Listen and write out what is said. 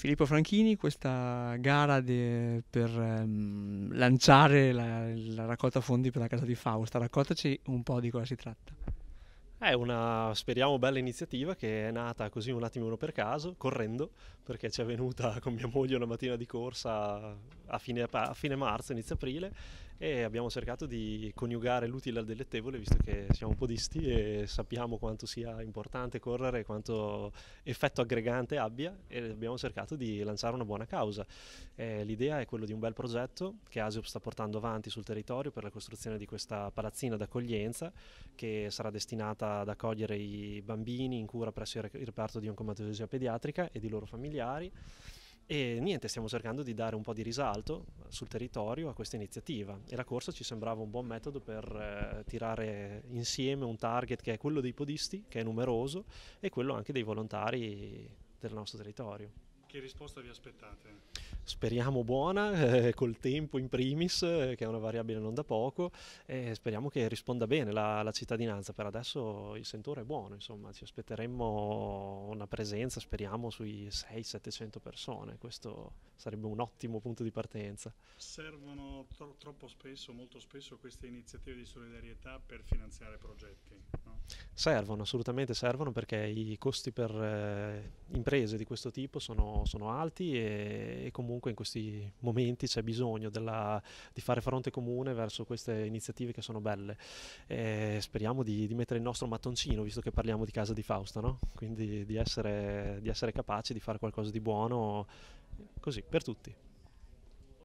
Filippo Franchini, questa gara de, per um, lanciare la, la, raccolta fondi per la casa di Fausta, raccontaci un po' di cosa si tratta. È una, speriamo, bella iniziativa che è nata così un attimo uno per caso, correndo, perché ci è venuta con mia moglie una mattina di corsa a fine, a fine marzo, inizio aprile e abbiamo cercato di coniugare l'utile al dilettevole visto che siamo podisti e sappiamo quanto sia importante correre, e quanto effetto aggregante abbia e abbiamo cercato di lanciare una buona causa. Eh, l'idea è quella di un bel progetto che ASIOP sta portando avanti sul territorio per la costruzione di questa palazzina d'accoglienza che sarà destinata ad accogliere i bambini in cura presso il reparto di oncomatologia pediatrica e di loro familiari. E niente, stiamo cercando di dare un po' di risalto sul territorio a questa iniziativa e la corsa ci sembrava un buon metodo per eh, tirare insieme un target che è quello dei podisti, che è numeroso, e quello anche dei volontari del nostro territorio. Che risposta vi aspettate? Speriamo buona, eh, col tempo in primis, eh, che è una variabile non da poco, e speriamo che risponda bene la, la, cittadinanza. Per adesso il sentore è buono, insomma, ci aspetteremmo una presenza, speriamo, sui 600-700 persone. Questo sarebbe un ottimo punto di partenza. Servono tro troppo spesso, molto spesso, queste iniziative di solidarietà per finanziare progetti, no? Servono, assolutamente servono perché i costi per eh, imprese di questo tipo sono, sono alti e, e, comunque in questi momenti c'è bisogno della, di fare fronte comune verso queste iniziative che sono belle. E speriamo di, di, mettere il nostro mattoncino, visto che parliamo di casa di Fausta, no? quindi di essere, di essere capaci di fare qualcosa di buono così per tutti.